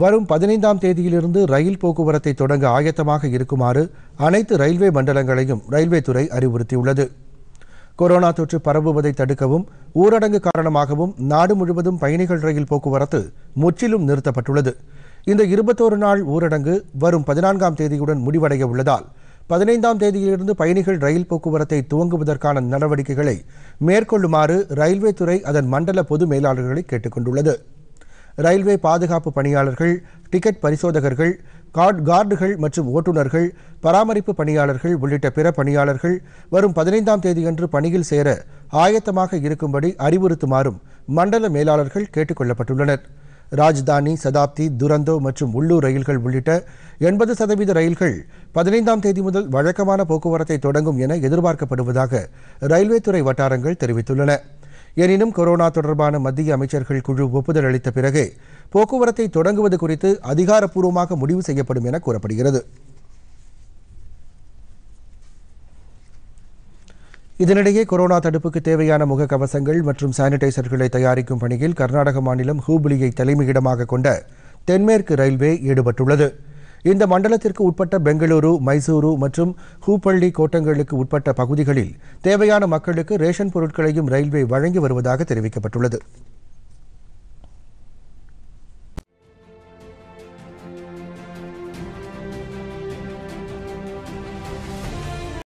வரும் பதினைந்தாம் தேதியிலிருந்து ரயில் போக்குவரத்தை தொடங்க ஆயத்தமாக இருக்குமாறு அனைத்து ரயில்வே மண்டலங்களையும் ரயில்வே துறை அறிவுறுத்தியுள்ளது கொரோனா தொற்று பரவுவதை தடுக்கவும் ஊரடங்கு காரணமாகவும் நாடு முழுவதும் பயணிகள் ரயில் போக்குவரத்து முற்றிலும் நிறுத்தப்பட்டுள்ளது இந்த இருபத்தோரு நாள் ஊரடங்கு வரும் பதினான்காம் தேதியுடன் முடிவடைய உள்ளதால் பதினைந்தாம் தேதியிலிருந்து பயணிகள் ரயில் போக்குவரத்தை துவங்குவதற்கான நடவடிக்கைகளை மேற்கொள்ளுமாறு ரயில்வே துறை அதன் மண்டல பொது மேலாளர்களை கேட்டுக் கொண்டுள்ளது ரயில்வே பாதுகாப்பு பணியாளர்கள் டிக்கெட் பரிசோதகர்கள் கார்டு கார்டுகள் மற்றும் ஓட்டுநர்கள் பராமரிப்பு பணியாளர்கள் உள்ளிட்ட பிற பணியாளர்கள் வரும் பதினைந்தாம் தேதியன்று பணியில் சேர ஆயத்தமாக இருக்கும்படி அறிவுறுத்துமாறும் மண்டல மேலாளர்கள் கேட்டுக் கொள்ளப்பட்டுள்ளனர் ராஜ்தானி சதாப்தி துரந்தோ மற்றும் உள்ளூர் ரயில்கள் உள்ளிட்ட எண்பது சதவீத ரயில்கள் பதினைந்தாம் தேதி முதல் வழக்கமான போக்குவரத்தை தொடங்கும் என எதிர்பார்க்கப்படுவதாக ரயில்வே துறை வட்டாரங்கள் தெரிவித்துள்ளன எனினும் கொரோனா தொடர்பான மத்திய அமைச்சர்கள் குழு ஒப்புதல் அளித்த பிறகு போக்குவரத்தை தொடங்குவது குறித்து அதிகாரப்பூர்வமாக முடிவு செய்யப்படும் என கூறப்படுகிறது இதனிடையே கொரோனா தடுப்புக்கு தேவையான முகக்கவசங்கள் மற்றும் சானிடைசர்களை தயாரிக்கும் பணியில் கர்நாடக மாநிலம் ஹூப்ளியை தலைமையிடமாக கொண்ட தென்மேற்கு ரயில்வே ஈடுபட்டுள்ளது இந்த மண்டலத்திற்கு உட்பட்ட பெங்களூரு மைசூரு மற்றும் ஹூப்பள்ளி கோட்டங்களுக்கு உட்பட்ட பகுதிகளில் தேவையான மக்களுக்கு ரேஷன் பொருட்களையும் ரயில்வே வழங்கி வருவதாக தெரிவிக்கப்பட்டுள்ளது